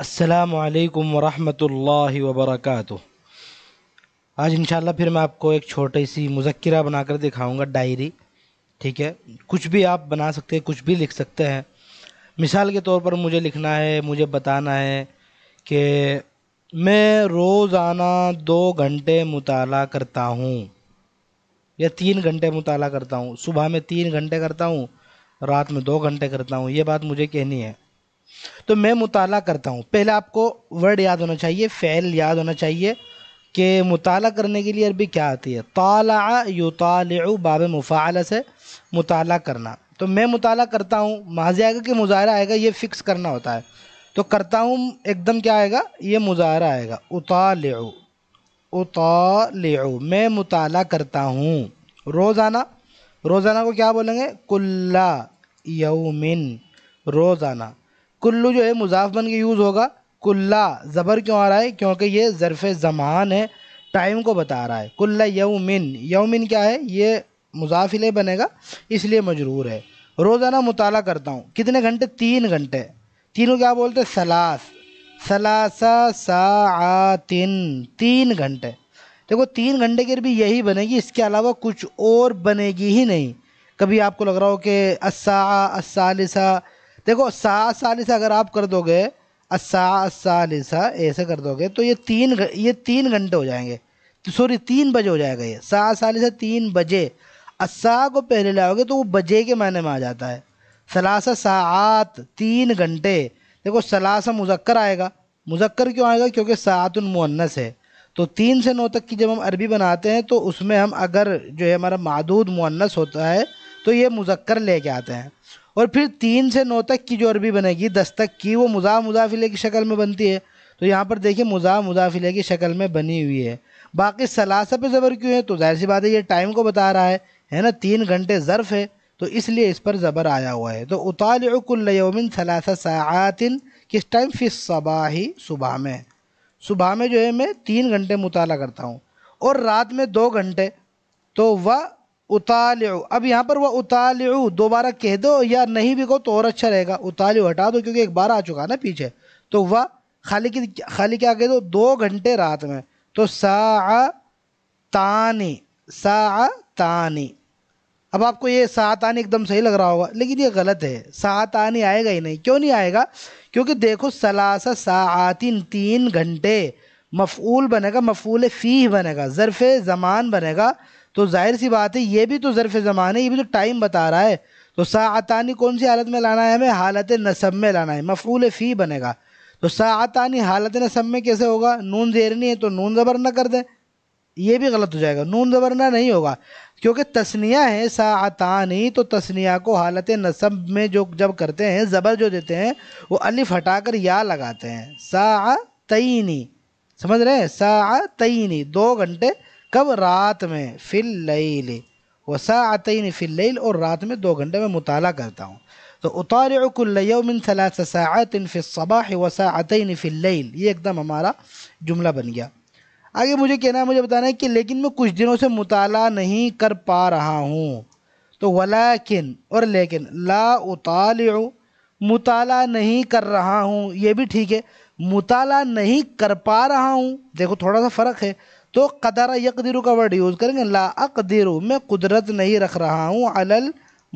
असलकम वरहमल वबरक आज इन फिर मैं आपको एक छोटी सी मुजक्रा बनाकर दिखाऊंगा डायरी ठीक है कुछ भी आप बना सकते हैं कुछ भी लिख सकते हैं मिसाल के तौर पर मुझे लिखना है मुझे बताना है कि मैं रोज़ाना दो घंटे मुताला करता हूँ या तीन घंटे मुताला करता हूँ सुबह में तीन घंटे करता हूँ रात में दो घंटे करता हूँ ये बात मुझे कहनी है तो मैं मुताला करता हूँ पहले आपको वर्ड याद होना चाहिए फ़ैल याद होना चाहिए कि मुताल करने के लिए अरबी क्या आती है ताला युताल बाब मुफ़ाल से मुताला करना तो मैं मुताल करता हूँ माजी आएगा कि मुजाहरा आएगा ये फ़िक्स करना होता है तो करता हूँ एकदम क्या आएगा ये मुजाहरा आएगा उताल उताल मैं मुताल करता हूँ रोज़ाना रोज़ाना को क्या बोलेंगे कुल्ला यौमिन रोज़ाना कुल्लू जो है मुजाफ बन के यूज़ होगा कुल्ला ज़बर क्यों आ रहा है क्योंकि ये ज़रफ़ ज़मान है टाइम को बता रहा है कुल्ला यौमिन यौमिन क्या है ये मुजाफिले बनेगा इसलिए मजरूर है रोज़ाना मुताला करता हूँ कितने घंटे तीन घंटे तीनों क्या बोलते हैं सलास सलासा सा तीन घंटे देखो तीन घंटे के भी यही बनेगी इसके अलावा कुछ और बनेगी ही नहीं कभी आपको लग रहा हो कि असा असालिसा देखो सा से अगर आप कर दोगे असा सा ऐसे कर दोगे तो ये तीन ये तीन घंटे हो जाएंगे तो सॉरी तीन बजे हो जाएगा ये सा से तीन बजे असा को पहले लाओगे तो वो बजे के मायने में आ जाता है सलासा सात तीन घंटे देखो सलासा मुजक्कर आएगा मुजक्कर क्यों आएगा क्योंकि सातुन मुन्नस है तो तीन से नौ तक की जब हम अरबी बनाते हैं तो उसमें हम अगर जो है हमारा मादूद मुन्नस होता है तो ये मुजक्कर लेके आते हैं और फिर तीन से नौ तक की जो अरबी बनेगी दस तक की वो मुजा मुजाफिले की शक्ल में बनती है तो यहाँ पर देखिए मुजा मुजाफिले की शक्ल में बनी हुई है बाकी सलासा पे ज़बर क्यों है तो जाहिर सी बात है ये टाइम को बता रहा है है ना तीन घंटे ज़र्फ़ है तो इसलिए इस पर ज़बर आया हुआ है तो उतालकुल्लोमिन सलासा सयातिन किस टाइम फिस सबाही सुबह में सुबह में जो है मैं तीन घंटे मुताला करता हूँ और रात में दो घंटे तो वह उताल अब यहाँ पर वह उताल दोबारा कह दो या नहीं भी कहो तो और अच्छा रहेगा उताल हटा दो क्योंकि एक बार आ चुका ना पीछे तो वह खाली की खाली क्या कह दो दो घंटे रात में तो सा तानी सा तानी अब आपको ये आनी एकदम सही लग रहा होगा लेकिन ये गलत है सात आनी आएगा ही नहीं क्यों नहीं आएगा क्योंकि देखो सलासा सातिन तीन घंटे मफूल बनेगा मफूल फ़ी बनेगा ज़रफ़ ज़मान बनेगा तो जाहिर सी बात है ये भी तो ज़रफ़ ज़मान है ये भी तो टाइम बता रहा है तो सातानी कौन सी हालत में लाना है हमें हालत नसब में लाना है मफूल फ़ी बनेगा तो सातानी हालत नसब में कैसे होगा नून जेरनी है तो नून ज़बर ना कर दें ये भी गलत हो जाएगा नून ज़बरना नहीं होगा क्योंकि तस्निया है सातानी तो तस्निया को हालत नसब में जो जब करते हैं ज़बर जो देते हैं वो अलिफ हटाकर या लगाते हैं सा तयनी समझ रहे हैं सा तयनी दो घंटे कब रात में फिल लईल वसातन फिल लईल और रात में दो घंटे में मुताला करता हूँ तो उतारकुल्लमिन सबाह फ़िलबाह वसातन फिल लईल ये एकदम हमारा जुमला बन गया आगे मुझे कहना है मुझे बताना है कि लेकिन मैं कुछ दिनों से मुताला नहीं कर पा रहा हूँ तो वलाकिन और लेकिन ला उताल मुताला नहीं कर रहा हूँ ये भी ठीक है मुताला नहीं कर पा रहा हूँ देखो थोड़ा सा फ़र्क है तो कदरा यकदिरु का वर्ड यूज़ करेंगे ला अकदरू मैं कुदरत नहीं रख रहा हूँ अलल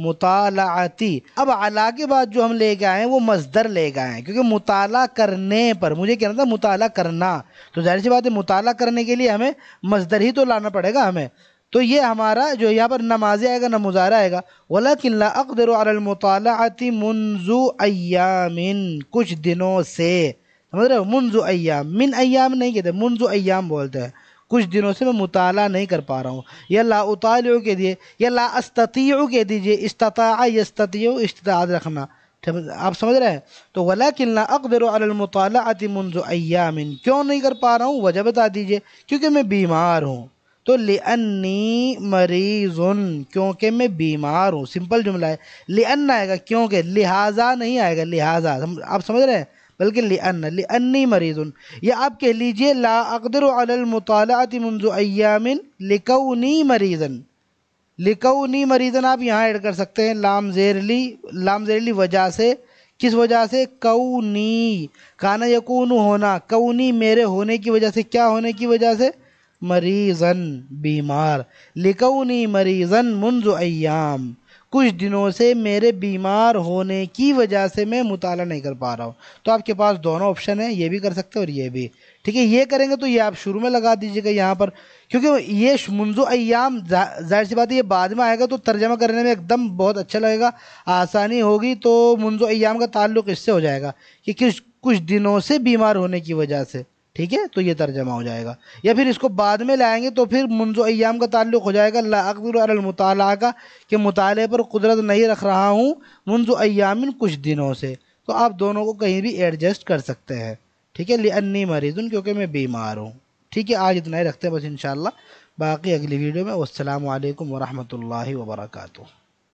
मुतालाती अब अला के बाद जो हम ले गए हैं वो मजदर ले गए हैं क्योंकि मुताला करने पर मुझे कहना था मुताला करना तो जाहिर सी बात है मुताल करने के लिए हमें मजदर ही तो लाना पड़ेगा हमें तो ये हमारा जो यहाँ पर नमाज आएगा ना मुजारा आएगा वला किल्ला अकदर अलमतालाती मुंजू अयामिन कुछ दिनों से समझ रहे हो अयाम मिन अयाम नहीं कहते मुंजू अयाम बोलते हैं कुछ दिनों से मैं मुताला नहीं कर पा रहा हूँ या ला उताल के दिए या ला अस्तियों के दीजिए इस्ता यस्ततियों इस्तात रखना आप समझ रहे हैं तो वला किल्ला अकदर अलमतालाति मुंजो अयामिन क्यों नहीं कर पा रहा हूँ वजह बता दीजिए क्योंकि मैं बीमार हूँ तो लेअन्नी मरीज़ क्योंकि मैं बीमार हूँ सिंपल जुमला है लेअन्ना आएगा क्योंकि लिहाजा नहीं आएगा लिहाजा आप समझ रहे हैं बल्कि लिअन लिअन्नी मरीज़ या आप कह लीजिए ला अकदरमतालात मंजू अयामिन लिकौनी मरीज़न लिकौनी मरीज़न आप यहाँ ऐड कर सकते हैं लाम जेरली लाम जेरली वजह से किस वजह से कौनी काना यकून होना कौनी मेरे होने की वजह से क्या होने की वजह से मरीज़न बीमार लिकौनी मरीज़न मंजू कुछ दिनों से मेरे बीमार होने की वजह से मैं मुताला नहीं कर पा रहा हूँ तो आपके पास दोनों ऑप्शन है ये भी कर सकते हैं और ये भी ठीक है ये करेंगे तो ये आप शुरू में लगा दीजिएगा यहाँ पर क्योंकि ये मंजो अयाम जाहिर सी बात है ये बाद में आएगा तो तर्जमा करने में एकदम बहुत अच्छा लगेगा आसानी होगी तो मंजो अयाम का ताल्लुक इससे हो जाएगा कि किस कुछ दिनों से बीमार होने की वजह से ठीक है तो ये तर्जमा हो जाएगा या फिर इसको बाद में लाएंगे तो फिर मुंजो अयाम का ताल्लुक हो जाएगा लाकदरमताल का कि मुताले पर कुदरत नहीं रख रहा हूँ मंजो अयामिन कुछ दिनों से तो आप दोनों को कहीं भी एडजस्ट कर सकते हैं ठीक है लियन्नी मरीज़न क्योंकि मैं बीमार हूँ ठीक है आज इतना ही रखते हैं बस इन बाकी अगली वीडियो में वालकम वरहमल वर्का